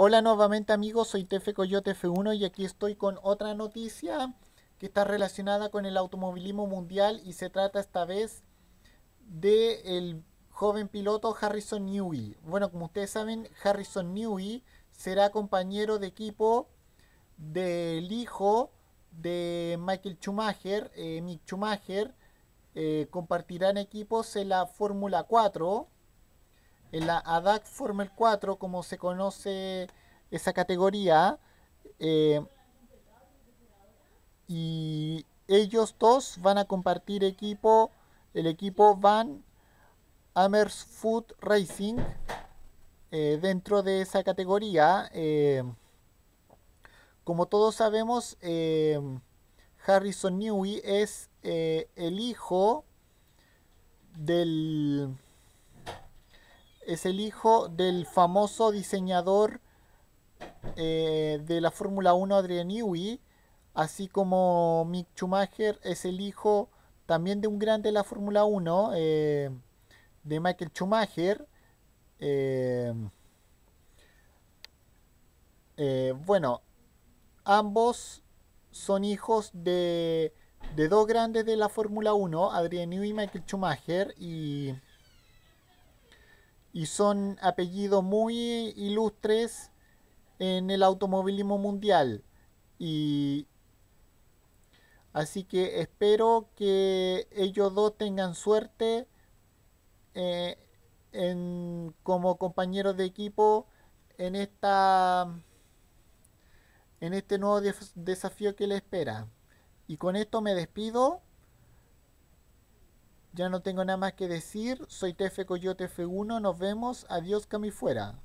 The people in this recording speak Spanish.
Hola nuevamente amigos, soy Tefe Coyote F1 y aquí estoy con otra noticia que está relacionada con el automovilismo mundial y se trata esta vez de el joven piloto Harrison Newey. Bueno, como ustedes saben, Harrison Newey será compañero de equipo del hijo de Michael Schumacher, eh, Mick Schumacher, eh, compartirán equipos en la Fórmula 4 en la ADAC Formel 4, como se conoce esa categoría, eh, y ellos dos van a compartir equipo, el equipo Van Amersfoot Racing, eh, dentro de esa categoría. Eh, como todos sabemos, Harrison Newey es el hijo del es el hijo del famoso diseñador eh, de la Fórmula 1 Adrian Newey, así como Mick Schumacher es el hijo también de un grande de la Fórmula 1, eh, de Michael Schumacher. Eh, bueno, ambos son hijos de, de dos grandes de la Fórmula 1, Adrian Newey y Michael Schumacher, y y son apellidos muy ilustres en el automovilismo mundial. Y así que espero que ellos dos tengan suerte eh, en, como compañeros de equipo en esta en este nuevo desafío que le espera. Y con esto me despido. Ya no tengo nada más que decir. Soy TF Coyote F1. Nos vemos. Adiós, Cami fuera.